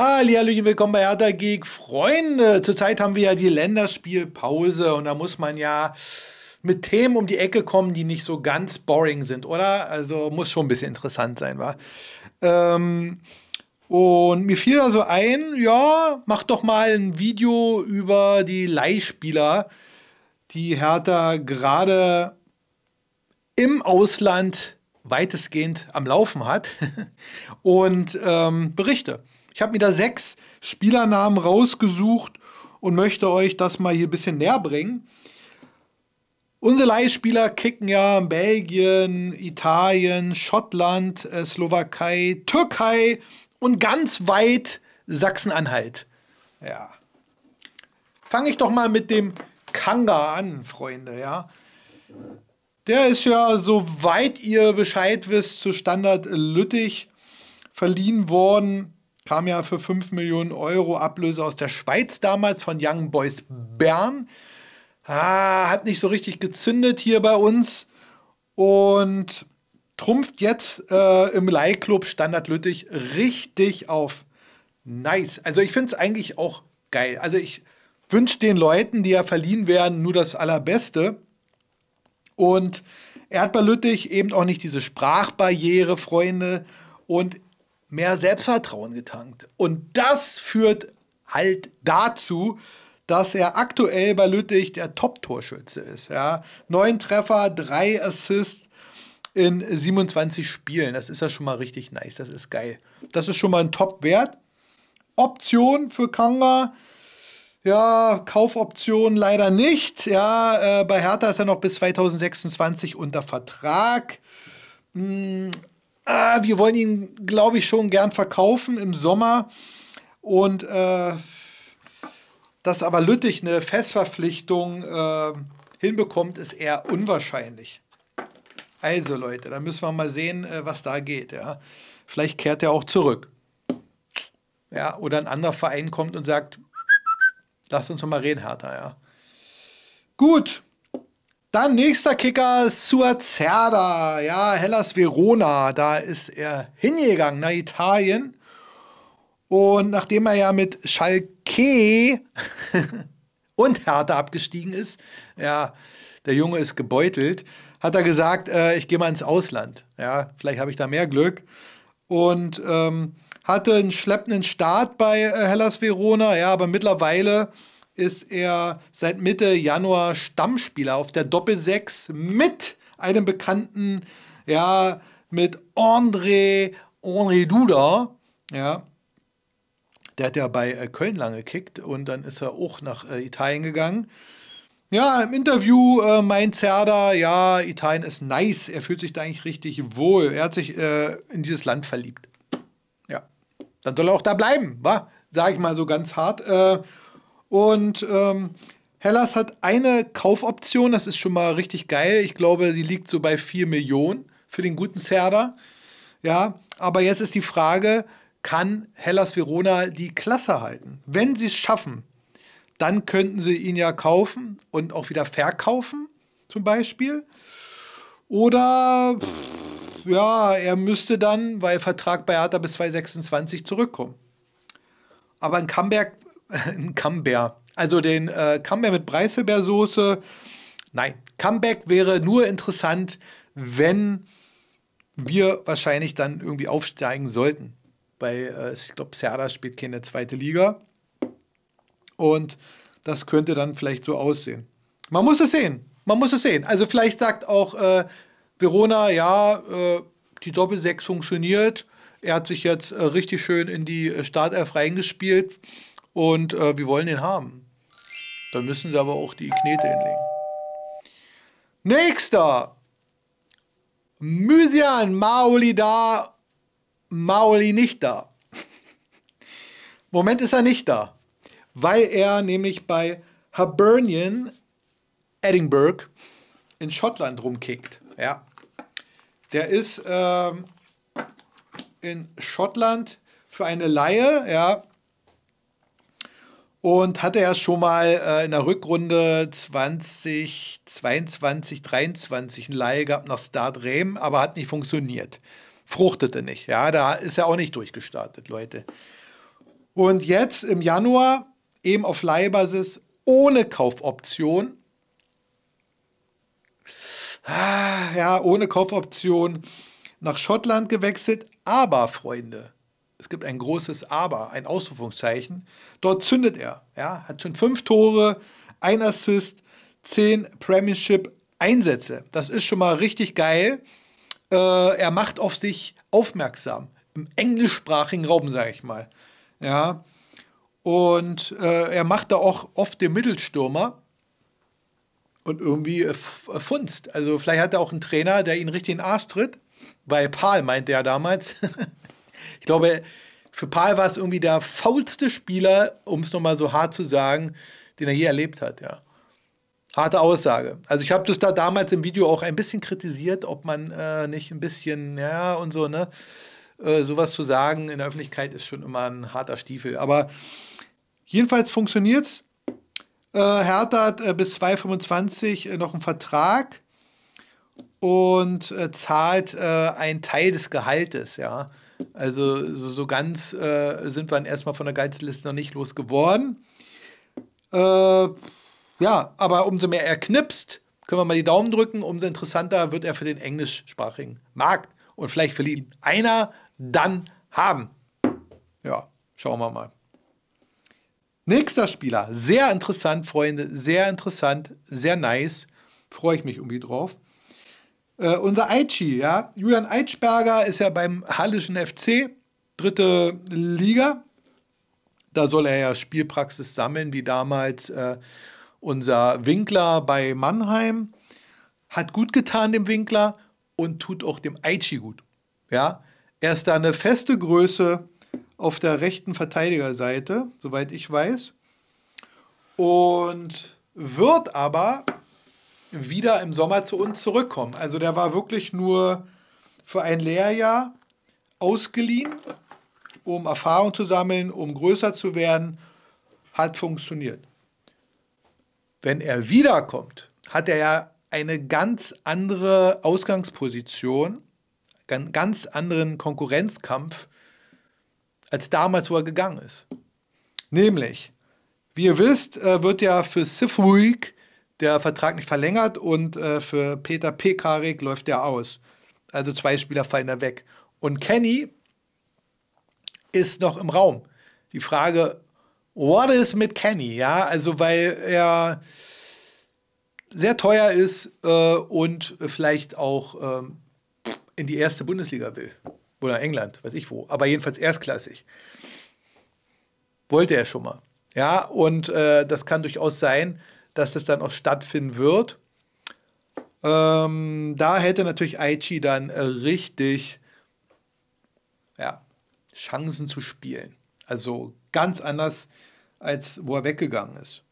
Hallo, willkommen bei Hertha Geek. Freunde, zurzeit haben wir ja die Länderspielpause und da muss man ja mit Themen um die Ecke kommen, die nicht so ganz boring sind, oder? Also muss schon ein bisschen interessant sein, wa? Ähm, und mir fiel da so ein, ja, mach doch mal ein Video über die Leihspieler, die Hertha gerade im Ausland weitestgehend am Laufen hat und ähm, berichte. Ich habe mir da sechs Spielernamen rausgesucht und möchte euch das mal hier ein bisschen näher bringen. Unsere Leihspieler kicken ja in Belgien, Italien, Schottland, äh, Slowakei, Türkei und ganz weit Sachsen-Anhalt. Ja. Fange ich doch mal mit dem Kanga an, Freunde, ja. Der ist ja, soweit ihr Bescheid wisst, zu Standard Lüttich verliehen worden kam ja für 5 Millionen Euro Ablöse aus der Schweiz damals von Young Boys Bern. Ah, hat nicht so richtig gezündet hier bei uns und trumpft jetzt äh, im Leihclub Standard Lüttich richtig auf. Nice. Also ich finde es eigentlich auch geil. Also ich wünsche den Leuten, die ja verliehen werden, nur das Allerbeste. Und er hat bei Lüttich eben auch nicht diese Sprachbarriere, Freunde. Und mehr Selbstvertrauen getankt. Und das führt halt dazu, dass er aktuell bei Lüttich der Top-Torschütze ist. Ja. Neun Treffer, drei Assists in 27 Spielen. Das ist ja schon mal richtig nice. Das ist geil. Das ist schon mal ein Top-Wert. Option für Kanga. Ja, Kaufoption leider nicht. Ja, äh, bei Hertha ist er noch bis 2026 unter Vertrag. Hm, ah, wir wollen ihn, glaube ich, schon gern verkaufen im Sommer. Und äh, dass aber Lüttich eine Festverpflichtung äh, hinbekommt, ist eher unwahrscheinlich. Also Leute, da müssen wir mal sehen, äh, was da geht. Ja. Vielleicht kehrt er auch zurück. Ja, oder ein anderer Verein kommt und sagt, lass uns noch mal reden, Hertha. Ja. Gut, dann nächster Kicker, Suazerda, ja, Hellas Verona, da ist er hingegangen nach Italien. Und nachdem er ja mit Schalke und Hertha abgestiegen ist, ja, der Junge ist gebeutelt, hat er gesagt, äh, ich gehe mal ins Ausland. Ja, vielleicht habe ich da mehr Glück. Und ähm, hatte einen schleppenden Start bei äh, Hellas Verona, ja, aber mittlerweile ist er seit Mitte Januar Stammspieler auf der Doppel Doppelsechs mit einem bekannten, ja, mit André, André Duda, ja. Der hat ja bei äh, Köln lange gekickt und dann ist er auch nach äh, Italien gegangen. Ja, im Interview äh, meint Zerda, ja, Italien ist nice, er fühlt sich da eigentlich richtig wohl. Er hat sich äh, in dieses Land verliebt. Ja, dann soll er auch da bleiben, wa? Sag ich mal so ganz hart. Äh, und ähm, Hellas hat eine Kaufoption, das ist schon mal richtig geil. Ich glaube, die liegt so bei 4 Millionen für den guten Serda. Ja, aber jetzt ist die Frage, kann Hellas Verona die Klasse halten? Wenn sie es schaffen, dann könnten sie ihn ja kaufen und auch wieder verkaufen, zum Beispiel. Oder pff, ja, er müsste dann, weil Vertrag bei Hertha bis 2026 zurückkommen. Aber ein Comeback ein Camembert. Also den äh, Camembert mit Preiselbeersoße. Nein, Comeback wäre nur interessant, wenn wir wahrscheinlich dann irgendwie aufsteigen sollten. Weil äh, ich glaube, Serda spielt keine zweite Liga. Und das könnte dann vielleicht so aussehen. Man muss es sehen. Man muss es sehen. Also vielleicht sagt auch äh, Verona, ja, äh, die Doppelsechs funktioniert. Er hat sich jetzt äh, richtig schön in die äh, Startelf reingespielt und äh, wir wollen den haben. Da müssen sie aber auch die Knete hinlegen. Nächster. Mysian, Maoli da, Maoli nicht da. Moment ist er nicht da, weil er nämlich bei Hibernian Edinburgh in Schottland rumkickt. Ja. Der ist ähm, in Schottland für eine Laie, ja, und hatte ja schon mal äh, in der Rückrunde 2022, 23 einen Leih gehabt nach Start Rehm, aber hat nicht funktioniert. Fruchtete nicht. Ja, da ist er auch nicht durchgestartet, Leute. Und jetzt im Januar eben auf Leihbasis ohne Kaufoption. Ah, ja, ohne Kaufoption nach Schottland gewechselt. Aber, Freunde, es gibt ein großes Aber, ein Ausrufungszeichen. Dort zündet er. Ja, hat schon fünf Tore, ein Assist, zehn Premiership-Einsätze. Das ist schon mal richtig geil. Äh, er macht auf sich aufmerksam. Im englischsprachigen Raum, sage ich mal. Ja. Und äh, er macht da auch oft den Mittelstürmer und irgendwie äh, äh, funzt. Also vielleicht hat er auch einen Trainer, der ihn richtig in den Arsch tritt, weil Paul meinte er damals. Ich glaube, für Paul war es irgendwie der faulste Spieler, um es nochmal so hart zu sagen, den er je erlebt hat, ja. Harte Aussage. Also ich habe das da damals im Video auch ein bisschen kritisiert, ob man äh, nicht ein bisschen, ja, und so, ne? Äh, sowas zu sagen in der Öffentlichkeit ist schon immer ein harter Stiefel. Aber jedenfalls funktioniert's. Äh, Hertha hat äh, bis 2025 äh, noch einen Vertrag und äh, zahlt äh, einen Teil des Gehaltes, ja. Also so, so ganz äh, sind wir erstmal von der Geizliste noch nicht losgeworden. Äh, ja, aber umso mehr er knipst, können wir mal die Daumen drücken, umso interessanter wird er für den englischsprachigen Markt. Und vielleicht will ihn einer dann haben. Ja, schauen wir mal. Nächster Spieler. Sehr interessant, Freunde. Sehr interessant. Sehr nice. Freue ich mich irgendwie drauf. Äh, unser Aichi, ja. Julian Eitschberger ist ja beim Hallischen FC, dritte Liga. Da soll er ja Spielpraxis sammeln, wie damals äh, unser Winkler bei Mannheim. Hat gut getan dem Winkler und tut auch dem Aichi gut. Ja, er ist da eine feste Größe auf der rechten Verteidigerseite, soweit ich weiß. Und wird aber wieder im Sommer zu uns zurückkommen. Also der war wirklich nur für ein Lehrjahr ausgeliehen, um Erfahrung zu sammeln, um größer zu werden. Hat funktioniert. Wenn er wiederkommt, hat er ja eine ganz andere Ausgangsposition, einen ganz anderen Konkurrenzkampf als damals, wo er gegangen ist. Nämlich, wie ihr wisst, äh, wird ja für Sith Week der Vertrag nicht verlängert und äh, für Peter Pekarik läuft der aus. Also zwei Spieler fallen da weg. Und Kenny ist noch im Raum. Die Frage, what is mit Kenny? Ja, also weil er sehr teuer ist äh, und vielleicht auch ähm, in die erste Bundesliga will. Oder England, weiß ich wo. Aber jedenfalls erstklassig. Wollte er schon mal. Ja, und äh, das kann durchaus sein, dass das dann auch stattfinden wird. Ähm, da hätte natürlich Aichi dann äh, richtig ja, Chancen zu spielen. Also ganz anders, als wo er weggegangen ist.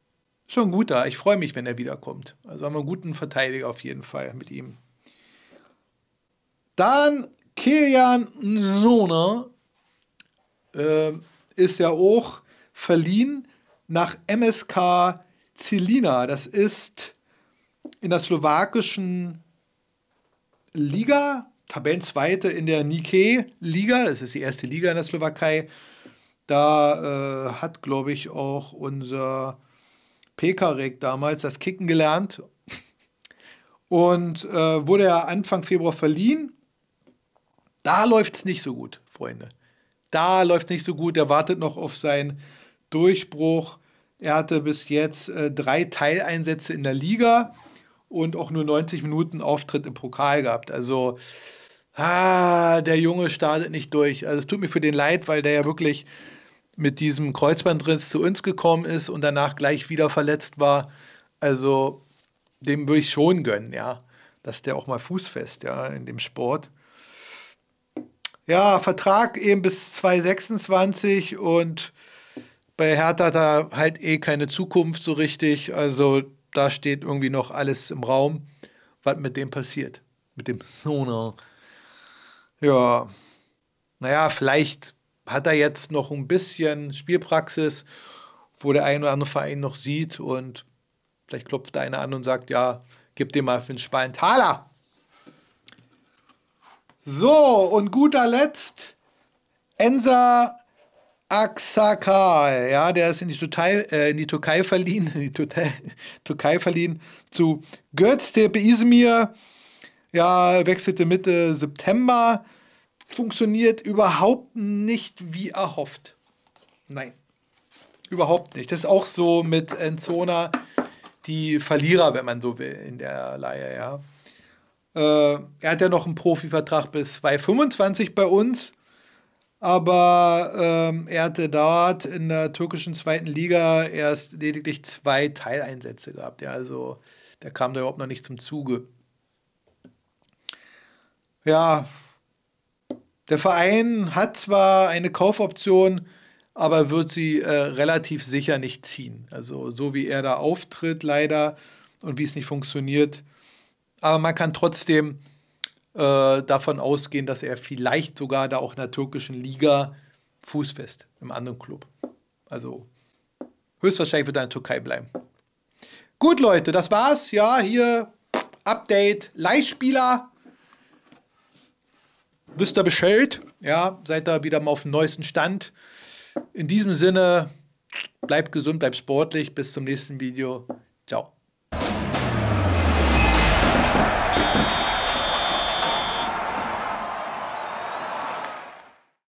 Schon gut da. Ich freue mich, wenn er wiederkommt. Also haben wir einen guten Verteidiger auf jeden Fall mit ihm. Dann Kilian Sone äh, ist ja auch verliehen nach MSK Celina, Das ist in der slowakischen Liga, Tabellenzweite in der Nike-Liga. Das ist die erste Liga in der Slowakei. Da äh, hat, glaube ich, auch unser Pekarek damals das Kicken gelernt und äh, wurde ja Anfang Februar verliehen. Da läuft es nicht so gut, Freunde. Da läuft es nicht so gut. Er wartet noch auf seinen Durchbruch. Er hatte bis jetzt äh, drei Teileinsätze in der Liga und auch nur 90 Minuten Auftritt im Pokal gehabt. Also, ah, der Junge startet nicht durch. Also, es tut mir für den leid, weil der ja wirklich mit diesem Kreuzbandriss zu uns gekommen ist und danach gleich wieder verletzt war. Also, dem würde ich schon gönnen, ja, dass der auch mal fußfest, ja, in dem Sport. Ja, Vertrag eben bis 2026 und bei Hertha da halt eh keine Zukunft so richtig. Also da steht irgendwie noch alles im Raum, was mit dem passiert. Mit dem Sona. Ja. Naja, vielleicht hat er jetzt noch ein bisschen Spielpraxis, wo der ein oder andere Verein noch sieht und vielleicht klopft da einer an und sagt, ja, gib dir mal für den Spalentaler. So, und guter Letzt, Ensa Aksakal, ja, der ist in die, Türkei, äh, in die Türkei verliehen, in die Türkei, Türkei verliehen zu Göztepe Izmir. Ja, wechselte Mitte September. Funktioniert überhaupt nicht wie erhofft. Nein, überhaupt nicht. Das ist auch so mit Enzona die Verlierer, wenn man so will, in der Leihe, ja. Äh, er hat ja noch einen Profivertrag bis 2025 bei uns aber ähm, er hatte dort in der türkischen zweiten Liga erst lediglich zwei Teileinsätze gehabt. Ja, also der kam da überhaupt noch nicht zum Zuge. Ja, der Verein hat zwar eine Kaufoption, aber wird sie äh, relativ sicher nicht ziehen. Also so wie er da auftritt leider und wie es nicht funktioniert. Aber man kann trotzdem äh, davon ausgehen, dass er vielleicht sogar da auch in der türkischen Liga Fuß fest im anderen Club. Also höchstwahrscheinlich wird er in der Türkei bleiben. Gut, Leute, das war's. Ja, hier Update, Leihspieler. Wisst ihr Bescheid? Ja, seid da wieder mal auf dem neuesten Stand. In diesem Sinne, bleibt gesund, bleibt sportlich. Bis zum nächsten Video. Ciao.